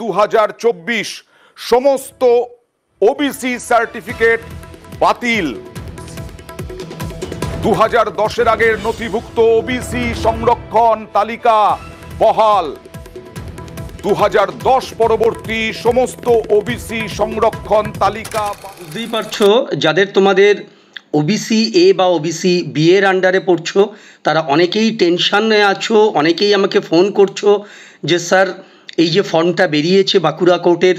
দু সমস্ত OBC certificate বাতিল দু হাজার দশের আগের নথিভুক্ত ওবিসি সংরক্ষণ তালিকা বহাল দু পরবর্তী সমস্ত ওবিসি সংরক্ষণ তালিকা বুঝতেই পারছো যাদের তোমাদের ওবিসি এ বা ওবিসি বি এর আন্ডারে পড়ছো তারা অনেকেই টেনশানে আছো অনেকেই আমাকে ফোন করছো যে স্যার এই যে ফর্মটা বেরিয়েছে বাঁকুড়া কোর্টের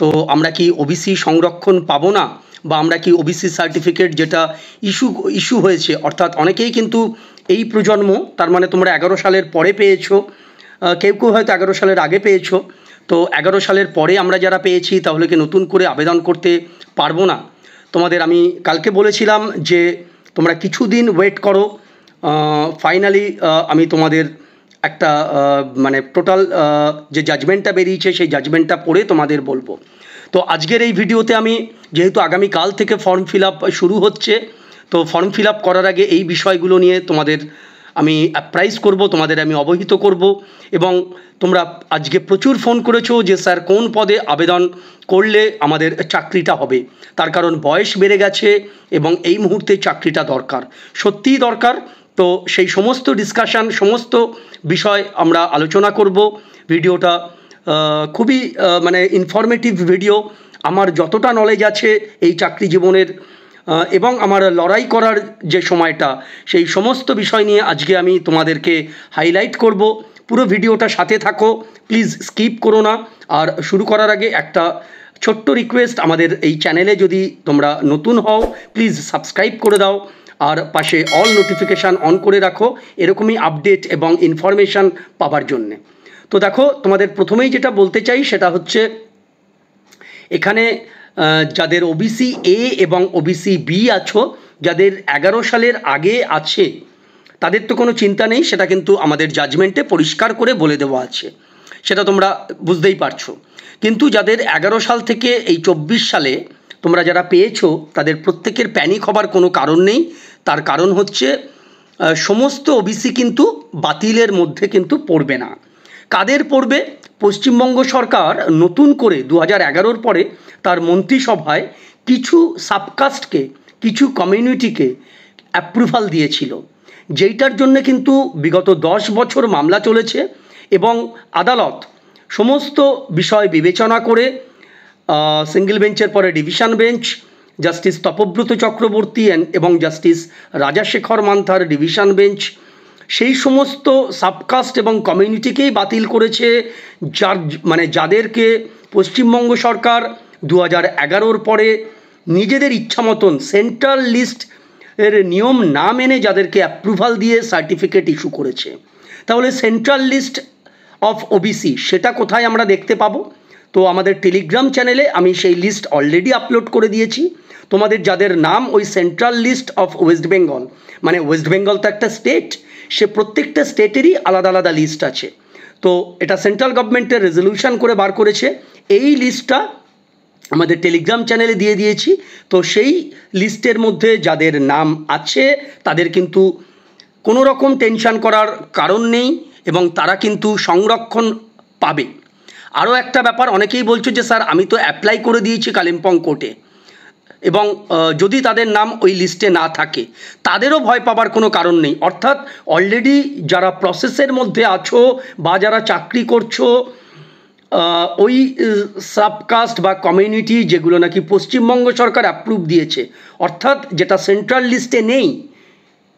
তো আমরা কি ওবিসি সংরক্ষণ পাবো না বা আমরা কি ওবিসি সার্টিফিকেট যেটা ইস্যু ইস্যু হয়েছে অর্থাৎ অনেকেই কিন্তু এই প্রজন্ম তার মানে তোমরা এগারো সালের পরে পেয়েছো কেউ কেউ হয়তো এগারো সালের আগে পেয়েছো তো এগারো সালের পরে আমরা যারা পেয়েছি তাহলে কি নতুন করে আবেদন করতে পারবো না তোমাদের আমি কালকে বলেছিলাম যে তোমরা কিছুদিন ওয়েট করো ফাইনালি আমি তোমাদের একটা মানে টোটাল যে জাজমেন্টটা বেরিয়েছে সেই জাজমেন্টটা পড়ে তোমাদের বলবো তো আজকের এই ভিডিওতে আমি যেহেতু আগামীকাল থেকে ফর্ম ফিল শুরু হচ্ছে তো ফর্ম ফিল করার আগে এই বিষয়গুলো নিয়ে তোমাদের আমি অ্যাপ্রাইজ করব তোমাদের আমি অবহিত করব এবং তোমরা আজকে প্রচুর ফোন করেছো যে স্যার কোন পদে আবেদন করলে আমাদের চাকরিটা হবে তার কারণ বয়স বেড়ে গেছে এবং এই মুহূর্তে চাকরিটা দরকার সত্যিই দরকার তো সেই সমস্ত ডিসকাশান সমস্ত বিষয় আমরা আলোচনা করব ভিডিওটা খুবই মানে ইনফরমেটিভ ভিডিও আমার যতটা নলেজ আছে এই চাকরি জীবনের এবং আমার লড়াই করার যে সময়টা সেই সমস্ত বিষয় নিয়ে আজকে আমি তোমাদেরকে হাইলাইট করব পুরো ভিডিওটা সাথে থাকো প্লিজ স্কিপ করো না আর শুরু করার আগে একটা ছোট্ট রিকোয়েস্ট আমাদের এই চ্যানেলে যদি তোমরা নতুন হও প্লিজ সাবস্ক্রাইব করে দাও আর পাশে অল নোটিফিকেশান অন করে রাখো এরকমই আপডেট এবং ইনফরমেশান পাবার জন্যে তো দেখো তোমাদের প্রথমেই যেটা বলতে চাই সেটা হচ্ছে এখানে যাদের ওবিসি এ এবং ওবিসি বি আছো যাদের এগারো সালের আগে আছে তাদের তো কোনো চিন্তা নেই সেটা কিন্তু আমাদের জাজমেন্টে পরিষ্কার করে বলে দেওয়া আছে সেটা তোমরা বুঝতেই পারছো কিন্তু যাদের এগারো সাল থেকে এই চব্বিশ সালে তোমরা যারা পেয়েছো তাদের প্রত্যেকের প্যানিক হবার কোনো কারণ নেই তার কারণ হচ্ছে সমস্ত ওবিসি কিন্তু বাতিলের মধ্যে কিন্তু পড়বে না কাদের পড়বে পশ্চিমবঙ্গ সরকার নতুন করে দু হাজার এগারোর পরে তার মন্ত্রিসভায় কিছু সাবকাস্টকে কিছু কমিউনিটিকে অ্যাপ্রুভাল দিয়েছিল যেইটার জন্য কিন্তু বিগত দশ বছর মামলা চলেছে এবং আদালত সমস্ত বিষয় বিবেচনা করে সিঙ্গেল বেঞ্চের পরে division bench justice Tapabrata Chakraborty এবং justice Rajasekhar Mantha division bench সেই সমস্ত সাবকাস্ট এবং কমিউনিটিকেই বাতিল করেছে যার মানে যাদেরকে পশ্চিমবঙ্গ সরকার দু হাজার এগারোর পরে নিজেদের ইচ্ছা মতন সেন্ট্রাল লিস্ট এর নিয়ম না মেনে যাদেরকে অ্যাপ্রুভাল দিয়ে সার্টিফিকেট ইস্যু করেছে তাহলে সেন্ট্রাল লিস্ট অফ ওবিসি সেটা কোথায় আমরা দেখতে পাবো তো আমাদের টেলিগ্রাম চ্যানেলে আমি সেই লিস্ট অলরেডি আপলোড করে দিয়েছি তোমাদের যাদের নাম ওই central list of West Bengal মানে ওয়েস্ট বেঙ্গল তো একটা স্টেট সে প্রত্যেকটা স্টেটেরই আলাদা আলাদা লিস্ট আছে তো এটা সেন্ট্রাল গভর্নমেন্টের রেজলিউশন করে বার করেছে এই লিস্টটা আমাদের টেলিগ্রাম চ্যানেলে দিয়ে দিয়েছি তো সেই লিস্টের মধ্যে যাদের নাম আছে তাদের কিন্তু কোনো রকম টেনশন করার কারণ নেই এবং তারা কিন্তু সংরক্ষণ পাবে আরও একটা ব্যাপার অনেকেই বলছে যে স্যার আমি তো অ্যাপ্লাই করে দিয়েছি কালিম্পং কোর্টে এবং যদি তাদের নাম ওই লিস্টে না থাকে তাদেরও ভয় পাবার কোনো কারণ নেই অর্থাৎ অলরেডি যারা প্রসেসের মধ্যে আছো বা যারা চাকরি করছো ওই সাবকাস্ট বা কমিউনিটি যেগুলো নাকি পশ্চিমবঙ্গ সরকার অ্যাপ্রুভ দিয়েছে অর্থাৎ যেটা সেন্ট্রাল লিস্টে নেই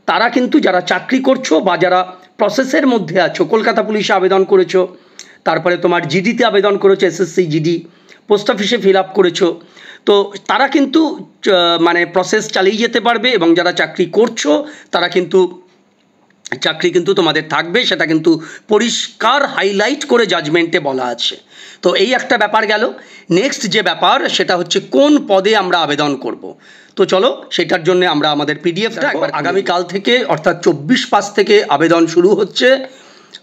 তারা কিন্তু যারা চাকরি করছো বা যারা প্রসেসের মধ্যে আছো কলকাতা পুলিশে আবেদন করেছো তারপরে তোমার জিডিতে আবেদন করেছো এসএসসি জিডি পোস্ট অফিসে ফিল আপ করেছো তো তারা কিন্তু মানে প্রসেস চালিয়ে যেতে পারবে এবং যারা চাকরি করছো তারা কিন্তু চাকরি কিন্তু তোমাদের থাকবে সেটা কিন্তু পরিষ্কার হাইলাইট করে জাজমেন্টে বলা আছে তো এই একটা ব্যাপার গেল নেক্সট যে ব্যাপার সেটা হচ্ছে কোন পদে আমরা আবেদন করব। তো চলো সেটার জন্য আমরা আমাদের পিডিএফটা একবার আগামীকাল থেকে অর্থাৎ চব্বিশ পাঁচ থেকে আবেদন শুরু হচ্ছে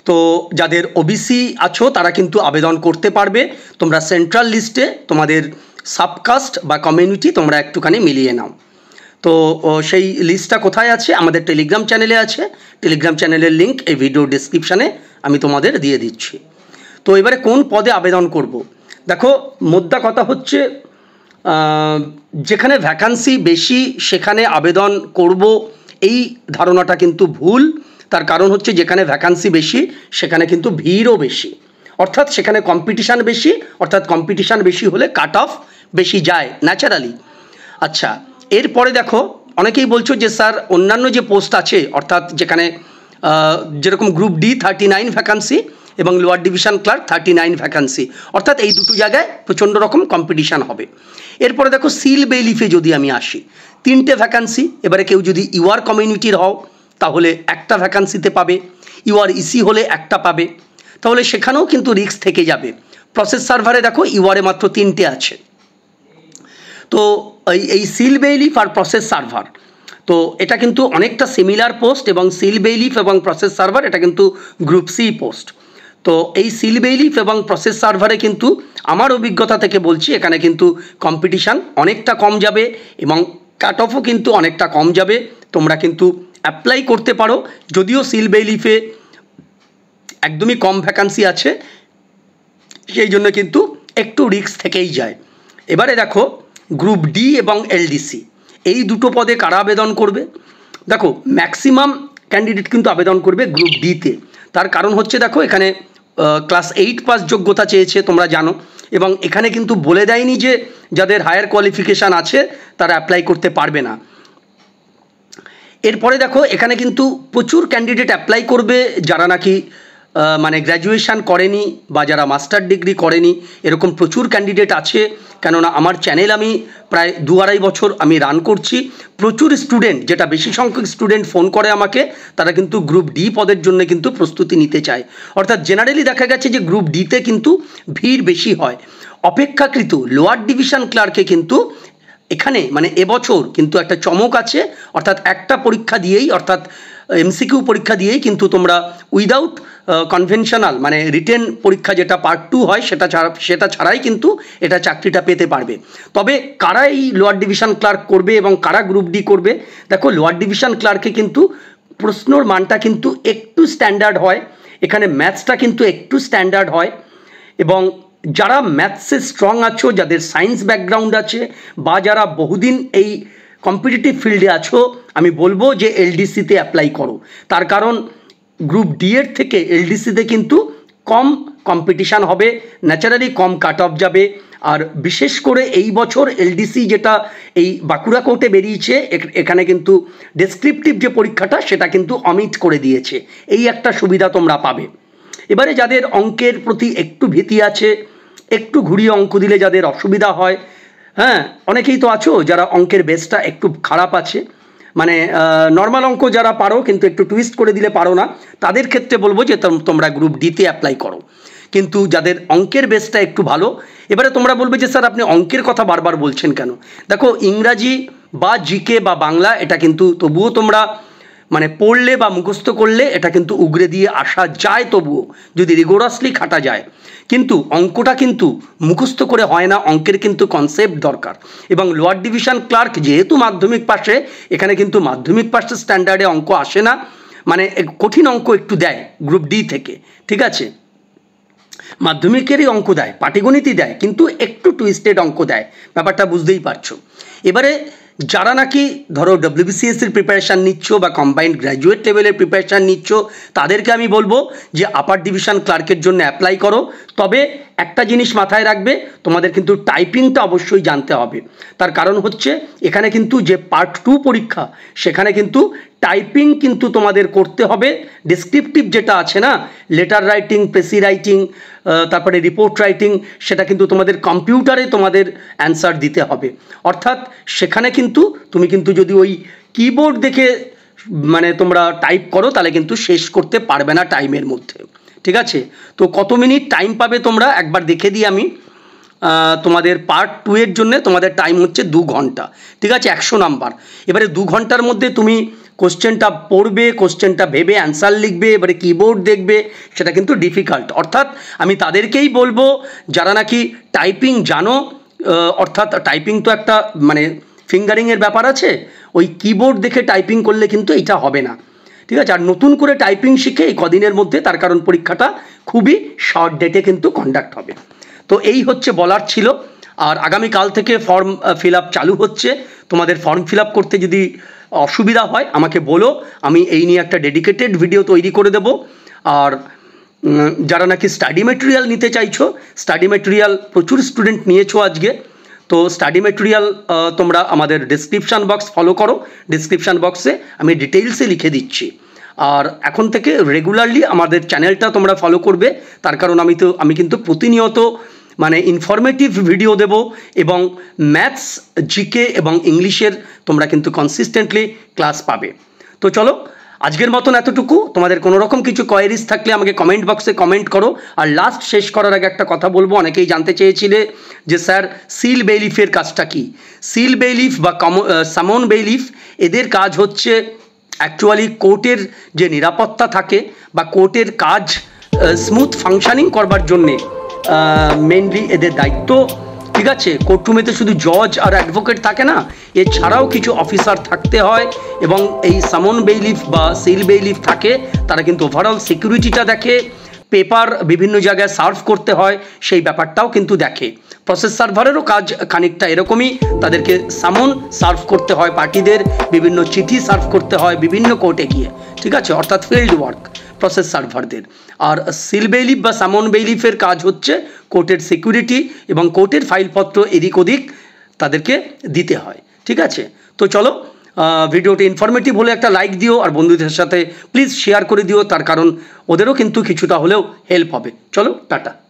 তো যাদের ওবিসি আছো তারা কিন্তু আবেদন করতে পারবে তোমরা সেন্ট্রাল লিস্টে তোমাদের সাবকাস্ট বা কমিউনিটি তোমরা একটুখানি মিলিয়ে নাও তো সেই লিস্টটা কোথায় আছে আমাদের টেলিগ্রাম চ্যানেলে আছে টেলিগ্রাম চ্যানেলের লিঙ্ক এই ভিডিও ডিসক্রিপশানে আমি তোমাদের দিয়ে দিচ্ছি তো এবারে কোন পদে আবেদন করব। দেখো মোদ্দা কথা হচ্ছে যেখানে ভ্যাকান্সি বেশি সেখানে আবেদন করব এই ধারণাটা কিন্তু ভুল তার কারণ হচ্ছে যেখানে ভ্যাকান্সি বেশি সেখানে কিন্তু ভিড়ও বেশি অর্থাৎ সেখানে কম্পিটিশান বেশি অর্থাৎ কম্পিটিশান বেশি হলে কাট অফ বেশি যায় ন্যাচারালি আচ্ছা এরপরে দেখো অনেকেই বলছো যে স্যার অন্যান্য যে পোস্ট আছে অর্থাৎ যেখানে যেরকম group D thirty nine vacancy এবং lower division clerk thirty nine vacancy অর্থাৎ এই দুটো জায়গায় প্রচণ্ড রকম কম্পিটিশান হবে এরপরে দেখো সিল বেলিফে যদি আমি আসি তিনটে ভ্যাকান্সি এবারে কেউ যদি ইউআর কমিউনিটির হও তাহলে একটা ভ্যাকান্সিতে পাবে ইউআর ইসি e হলে একটা পাবে তাহলে সেখানেও কিন্তু রিক্স থেকে যাবে প্রসেস সার্ভারে দেখো ইউআরে মাত্র তিনটে আছে তো এই এই সিল বেলিফ আর প্রসেস সার্ভার তো এটা কিন্তু অনেকটা সিমিলার পোস্ট এবং সিল বেলিফ এবং প্রসেস সার্ভার এটা কিন্তু গ্রুপ সি পোস্ট তো এই সিল বেইলিফ এবং প্রসেস সার্ভারে কিন্তু আমার অভিজ্ঞতা থেকে বলছি এখানে কিন্তু কম্পিটিশান অনেকটা কম যাবে এবং কাট অফও কিন্তু অনেকটা কম যাবে তোমরা কিন্তু অ্যাপ্লাই করতে পারো যদিও সিল বেইলিফে একদমই কম ভ্যাকান্সি আছে সেই জন্য কিন্তু একটু রিক্স থেকেই যায় এবারে দেখো গ্রুপ ডি এবং এলডিসি এই দুটো পদে কারা আবেদন করবে দেখো ম্যাক্সিমাম ক্যান্ডিডেট কিন্তু আবেদন করবে গ্রুপ ডিতে তার কারণ হচ্ছে দেখো এখানে ক্লাস এইট পাস যোগ্যতা চেয়েছে তোমরা জানো এবং এখানে কিন্তু বলে দেয়নি যে যাদের হায়ার কোয়ালিফিকেশান আছে তারা অ্যাপ্লাই করতে পারবে না এরপরে দেখো এখানে কিন্তু প্রচুর ক্যান্ডিডেট অ্যাপ্লাই করবে যারা নাকি মানে গ্র্যাজুয়েশান করেনি বা যারা মাস্টার ডিগ্রি করেনি এরকম প্রচুর ক্যান্ডিডেট আছে কেননা আমার চ্যানেল আমি প্রায় দু আড়াই বছর আমি রান করছি প্রচুর স্টুডেন্ট যেটা বেশি সংখ্যক স্টুডেন্ট ফোন করে আমাকে তারা কিন্তু গ্রুপ ডি পদের জন্য কিন্তু প্রস্তুতি নিতে চায় অর্থাৎ জেনারেলি দেখা গেছে যে গ্রুপ ডিতে কিন্তু ভিড় বেশি হয় অপেক্ষাকৃত লোয়ার ডিভিশন ক্লার্কে কিন্তু এখানে মানে এবছর কিন্তু একটা চমক আছে অর্থাৎ একটা পরীক্ষা দিয়েই অর্থাৎ এমসিকিউ পরীক্ষা দিয়েই কিন্তু তোমরা উইদাউট কনভেনশনাল মানে রিটেন পরীক্ষা যেটা পার্ট টু হয় সেটা ছাড়া সেটা ছাড়াই কিন্তু এটা চাকরিটা পেতে পারবে তবে কারা এই লোয়ার ডিভিশন ক্লার্ক করবে এবং কারা গ্রুপ ডি করবে দেখো লোয়ার ডিভিশন ক্লার্কে কিন্তু প্রশ্নর মানটা কিন্তু একটু স্ট্যান্ডার্ড হয় এখানে ম্যাথসটা কিন্তু একটু স্ট্যান্ডার্ড হয় এবং যারা ম্যাথসে স্ট্রং আছো যাদের সায়েন্স ব্যাকগ্রাউন্ড আছে বা যারা বহুদিন এই কম্পিটিটিভ ফিল্ডে আছো আমি বলবো যে এলডিসিতে অ্যাপ্লাই করো তার কারণ গ্রুপ ডি এর থেকে এলডিসিতে কিন্তু কম কম্পিটিশান হবে ন্যাচারালি কম কাট অফ যাবে আর বিশেষ করে এই বছর এলডিসি যেটা এই বাঁকুড়া কোর্টে বেরিয়েছে এখানে কিন্তু ডেসক্রিপটিভ যে পরীক্ষাটা সেটা কিন্তু অমিট করে দিয়েছে এই একটা সুবিধা তোমরা পাবে এবারে যাদের অঙ্কের প্রতি একটু ভীতি আছে একটু ঘুরিয়ে অঙ্ক দিলে যাদের অসুবিধা হয় হ্যাঁ অনেকেই তো আছো যারা অঙ্কের বেসটা একটু খারাপ আছে মানে নর্মাল অঙ্ক যারা পারো কিন্তু একটু টুইস্ট করে দিলে পারো না তাদের ক্ষেত্রে বলবো যে তোমরা গ্রুপ ডিতে অ্যাপ্লাই করো কিন্তু যাদের অঙ্কের বেসটা একটু ভালো এবারে তোমরা বলবে যে স্যার আপনি অঙ্কের কথা বারবার বলছেন কেন দেখো ইংরাজি বা জিকে বা বাংলা এটা কিন্তু তবুও তোমরা মানে পড়লে বা মুখস্থ করলে এটা কিন্তু উগরে দিয়ে আসা যায় তবুও যদি রিগোরাসলি খাটা যায় কিন্তু অঙ্কটা কিন্তু মুখস্থ করে হয় না অঙ্কের কিন্তু কনসেপ্ট দরকার এবং লোয়ার ডিভিশন ক্লার্ক যেহেতু মাধ্যমিক পাশে এখানে কিন্তু মাধ্যমিক পাশে স্ট্যান্ডার্ডে অঙ্ক আসে না মানে কঠিন অঙ্ক একটু দেয় গ্রুপ ডি থেকে ঠিক আছে মাধ্যমিকেরই অঙ্ক দেয় পাটিগণিতই দেয় কিন্তু একটু টুইস্টেড অঙ্ক দেয় ব্যাপারটা বুঝতেই পারছো এবারে যারা নাকি ধরো ডব্লিউবিসিএসসির প্রিপারেশান নিচ্ছ বা কম্বাইন্ড গ্র্যাজুয়েট লেভেলের প্রিপারেশান নিচ্ছ তাদেরকে আমি বলবো যে আপার ডিভিশন ক্লার্কের জন্য অ্যাপ্লাই করো তবে একটা জিনিস মাথায় রাখবে তোমাদের কিন্তু টাইপিংটা অবশ্যই জানতে হবে তার কারণ হচ্ছে এখানে কিন্তু যে পার্ট টু পরীক্ষা সেখানে কিন্তু টাইপিং কিন্তু তোমাদের করতে হবে ডিসক্রিপটিভ যেটা আছে না লেটার রাইটিং পেসি রাইটিং তারপরে রিপোর্ট রাইটিং সেটা কিন্তু তোমাদের কম্পিউটারে তোমাদের অ্যান্সার দিতে হবে অর্থাৎ সেখানে কিন্তু তুমি কিন্তু যদি ওই কিবোর্ড দেখে মানে তোমরা টাইপ করো তাহলে কিন্তু শেষ করতে পারবে না টাইমের মধ্যে ঠিক আছে তো কত মিনিট টাইম পাবে তোমরা একবার দেখে দিই আমি তোমাদের পার্ট টু এর জন্য তোমাদের টাইম হচ্ছে দু ঘন্টা ঠিক আছে একশো নাম্বার এবারে দু ঘন্টার মধ্যে তুমি কোশ্চেনটা পড়বে কোশ্চেনটা ভেবে অ্যান্সার লিখবে এবারে কিবোর্ড দেখবে সেটা কিন্তু ডিফিকাল্ট অর্থাৎ আমি তাদেরকেই বলবো যারা নাকি টাইপিং জানো অর্থাৎ টাইপিং তো একটা মানে ফিঙ্গারিংয়ের ব্যাপার আছে ওই কিবোর্ড দেখে টাইপিং করলে কিন্তু এটা হবে না ঠিক আছে আর নতুন করে টাইপিং শিখে এই কদিনের মধ্যে তার কারণ পরীক্ষাটা খুবই শর্ট ডেটে কিন্তু কন্ডাক্ট হবে তো এই হচ্ছে বলার ছিল আর আগামীকাল থেকে ফর্ম ফিল চালু হচ্ছে তোমাদের ফর্ম ফিল করতে যদি অসুবিধা হয় আমাকে বলো আমি এই নিয়ে একটা ডেডিকেটেড ভিডিও তৈরি করে দেব আর যারা নাকি স্টাডি মেটেরিয়াল নিতে চাইছো স্টাডি মেটেরিয়াল প্রচুর স্টুডেন্ট নিয়েছো আজকে তো স্টাডি মেটেরিয়াল তোমরা আমাদের ডিসক্রিপশান বক্স ফলো করো ডিসক্রিপশান বক্সে আমি ডিটেলসে লিখে দিচ্ছি আর এখন থেকে রেগুলারলি আমাদের চ্যানেলটা তোমরা ফলো করবে তার কারণ আমি তো আমি কিন্তু প্রতিনিয়ত মানে ইনফরমেটিভ ভিডিও দেব এবং ম্যাথস জিকে এবং ইংলিশের তোমরা কিন্তু কনসিস্টেন্টলি ক্লাস পাবে তো চলো আজকের মতন এতটুকু তোমাদের কোনো রকম কিছু কোয়ারিজ থাকলে আমাকে কমেন্ট বক্সে কমেন্ট করো আর লাস্ট শেষ করার আগে একটা কথা বলবো অনেকেই জানতে চেয়েছিলে যে স্যার সিল বেইলিফের কাজটা কি সিল বেইলিফ বা সামন বেইলিফ এদের কাজ হচ্ছে অ্যাকচুয়ালি কোর্টের যে নিরাপত্তা থাকে বা কোর্টের কাজ স্মুথ ফাংশানিং করবার জন্যে মেনলি এদের দায়িত্ব ঠিক আছে কোর্টরুমেতে শুধু জজ আর অ্যাডভোকেট থাকে না এছাড়াও কিছু অফিসার থাকতে হয় এবং এই সামন বেইলিফ বা সেল বেইলিফ থাকে তারা কিন্তু ওভারঅল সিকিউরিটিটা দেখে পেপার বিভিন্ন জায়গায় সার্ভ করতে হয় সেই ব্যাপারটাও কিন্তু দেখে প্রসেস সার্ভারেরও কাজ খানিকটা এরকমই তাদেরকে সামন সার্ভ করতে হয় পার্টিদের বিভিন্ন চিঠি সার্ভ করতে হয় বিভিন্ন কোর্টে গিয়ে ঠিক আছে অর্থাৎ ফিল্ড ওয়ার্ক প্রসেস সার্ভারদের আর সিল বেইলিফ বা সামন বেইলিফের কাজ হচ্ছে কোর্টের সিকিউরিটি এবং কোর্টের ফাইলপত্র এদিক ওদিক তাদেরকে দিতে হয় ঠিক আছে তো চলো ভিডিওটি ইনফরমেটিভ হলে একটা লাইক দিও আর বন্ধুদের সাথে প্লিজ শেয়ার করে দিও তার কারণ ওদেরও কিন্তু কিছুটা হলেও হেল্প হবে চলো টাটা